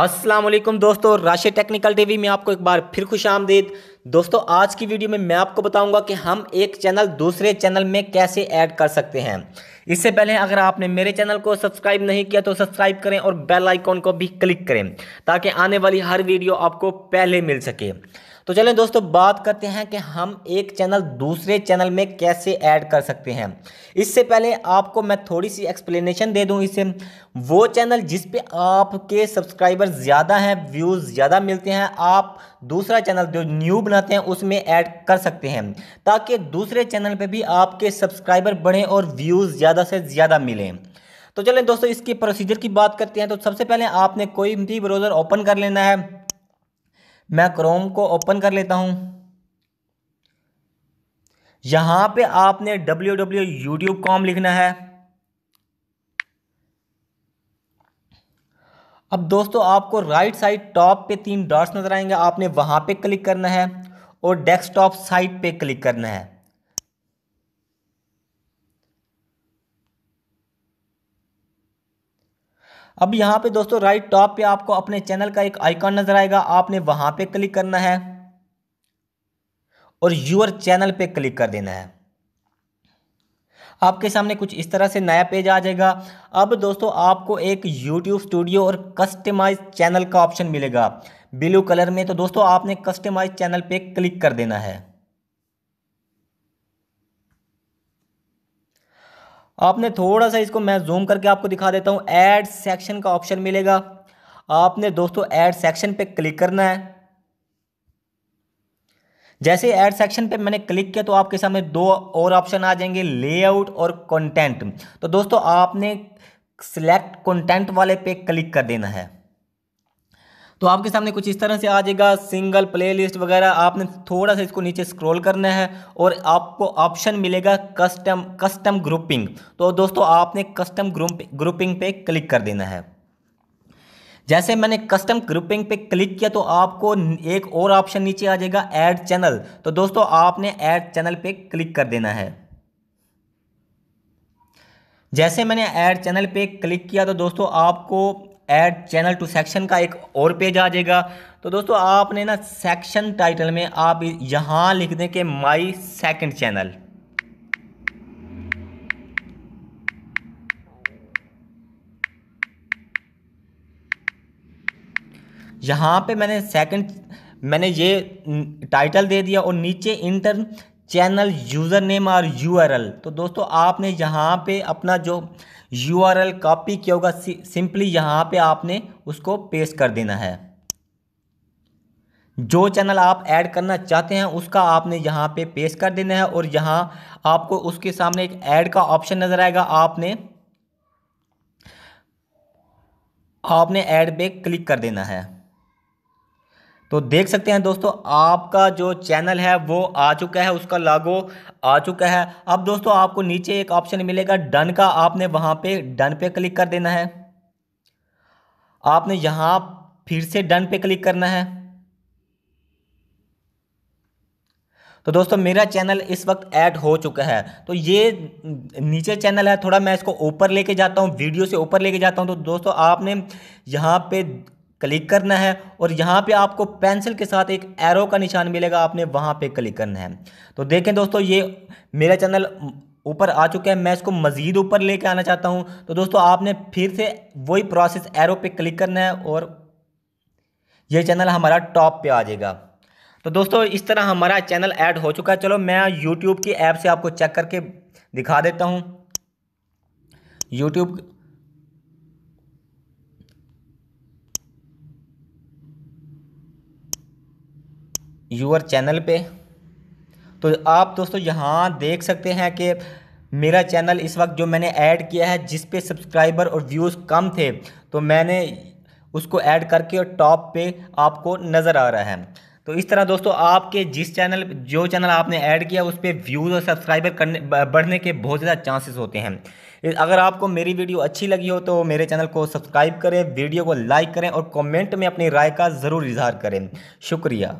असलम दोस्तों राशि technical TV में आपको एक बार फिर खुश आमदीद दोस्तों आज की वीडियो में मैं आपको बताऊंगा कि हम एक चैनल दूसरे चैनल में कैसे ऐड कर सकते हैं इससे पहले अगर आपने मेरे चैनल को सब्सक्राइब नहीं किया तो सब्सक्राइब करें और बेल आइकॉन को भी क्लिक करें ताकि आने वाली हर वीडियो आपको पहले मिल सके तो चलें दोस्तों बात करते हैं कि हम एक चैनल दूसरे चैनल में कैसे ऐड कर सकते हैं इससे पहले आपको मैं थोड़ी सी एक्सप्लेनेशन दे दूं इसे वो चैनल जिस पे आपके सब्सक्राइबर ज़्यादा हैं व्यूज़ ज़्यादा मिलते हैं आप दूसरा चैनल जो न्यू बनाते हैं उसमें ऐड कर सकते हैं ताकि दूसरे चैनल पर भी आपके सब्सक्राइबर बढ़ें और व्यूज़ ज़्यादा से ज़्यादा मिलें तो चलें दोस्तों इसकी प्रोसीजर की बात करते हैं तो सबसे पहले आपने कोई भी ब्राउज़र ओपन कर लेना है मैं क्रोम को ओपन कर लेता हूं यहां पे आपने डब्ल्यू डब्ल्यू यूट्यूब कॉम लिखना है अब दोस्तों आपको राइट साइड टॉप पे तीन डॉट्स नज़र आएंगे आपने वहां पे क्लिक करना है और डेस्कटॉप साइट पे क्लिक करना है अब यहाँ पे दोस्तों राइट टॉप पे आपको अपने चैनल का एक आइकॉन नज़र आएगा आपने वहां पे क्लिक करना है और यूर चैनल पे क्लिक कर देना है आपके सामने कुछ इस तरह से नया पेज आ जाएगा अब दोस्तों आपको एक यूट्यूब स्टूडियो और कस्टमाइज चैनल का ऑप्शन मिलेगा ब्लू कलर में तो दोस्तों आपने कस्टमाइज चैनल पे क्लिक कर देना है आपने थोड़ा सा इसको मैं जूम करके आपको दिखा देता हूँ ऐड सेक्शन का ऑप्शन मिलेगा आपने दोस्तों ऐड सेक्शन पे क्लिक करना है जैसे ऐड सेक्शन पे मैंने क्लिक किया तो आपके सामने दो और ऑप्शन आ जाएंगे लेआउट और कंटेंट तो दोस्तों आपने सिलेक्ट कंटेंट वाले पे क्लिक कर देना है तो आपके सामने कुछ इस तरह से आ जाएगा सिंगल प्लेलिस्ट वगैरह आपने थोड़ा सा इसको नीचे स्क्रॉल करना है और आपको ऑप्शन मिलेगा कस्टम कस्टम ग्रुपिंग तो दोस्तों आपने कस्टम ग्रुप ग्रुपिंग पे क्लिक कर देना है जैसे मैंने कस्टम ग्रुपिंग पे क्लिक किया तो आपको एक और ऑप्शन नीचे आ जाएगा ऐड चैनल तो दोस्तों आपने ऐड चैनल पे क्लिक कर देना है जैसे मैंने ऐड चैनल पे क्लिक किया तो दोस्तों आपको ऐड चैनल टू सेक्शन का एक और पेज आ जाएगा तो दोस्तों आपने ना सेक्शन टाइटल में आप यहाँ लिख दें कि माई सेकंड चैनल यहाँ पे मैंने सेकंड मैंने ये टाइटल दे दिया और नीचे इंटर चैनल यूज़र नेम और यूआरएल तो दोस्तों आपने यहाँ पे अपना जो यूआरएल कॉपी किया होगा सिंपली यहाँ पे आपने उसको पेस्ट कर देना है जो चैनल आप ऐड करना चाहते हैं उसका आपने यहाँ पे पेस्ट कर देना है और यहाँ आपको उसके सामने एक ऐड का ऑप्शन नज़र आएगा आपने आपने ऐड पे क्लिक कर देना है तो देख सकते हैं दोस्तों आपका जो चैनल है वो आ चुका है उसका लागो आ चुका है अब दोस्तों आपको नीचे एक ऑप्शन मिलेगा डन का आपने वहां पे डन पे क्लिक कर देना है आपने यहां फिर से डन पे क्लिक करना है तो दोस्तों मेरा चैनल इस वक्त ऐड हो चुका है तो ये नीचे चैनल है थोड़ा मैं इसको ऊपर लेके जाता हूँ वीडियो से ऊपर लेके जाता हूँ तो दोस्तों आपने यहाँ पे क्लिक करना है और यहाँ पे आपको पेंसिल के साथ एक एरो का निशान मिलेगा आपने वहाँ पे क्लिक करना है तो देखें दोस्तों ये मेरा चैनल ऊपर आ चुका है मैं इसको मज़ीद ऊपर लेके आना चाहता हूँ तो दोस्तों आपने फिर से वही प्रोसेस एरो पे क्लिक करना है और ये चैनल हमारा टॉप पे आ जाएगा तो दोस्तों इस तरह हमारा चैनल ऐड हो चुका है चलो मैं यूट्यूब की ऐप से आपको चेक करके दिखा देता हूँ यूट्यूब यूअर चैनल पे तो आप दोस्तों यहाँ देख सकते हैं कि मेरा चैनल इस वक्त जो मैंने ऐड किया है जिस पे सब्सक्राइबर और व्यूज़ कम थे तो मैंने उसको ऐड करके और टॉप पे आपको नज़र आ रहा है तो इस तरह दोस्तों आपके जिस चैनल जो चैनल आपने ऐड किया उस पर व्यूज़ और सब्सक्राइबर करने बढ़ने के बहुत ज़्यादा चांसेस होते हैं अगर आपको मेरी वीडियो अच्छी लगी हो तो मेरे चैनल को सब्सक्राइब करें वीडियो को लाइक करें और कमेंट में अपनी राय का ज़रूर इजहार करें शुक्रिया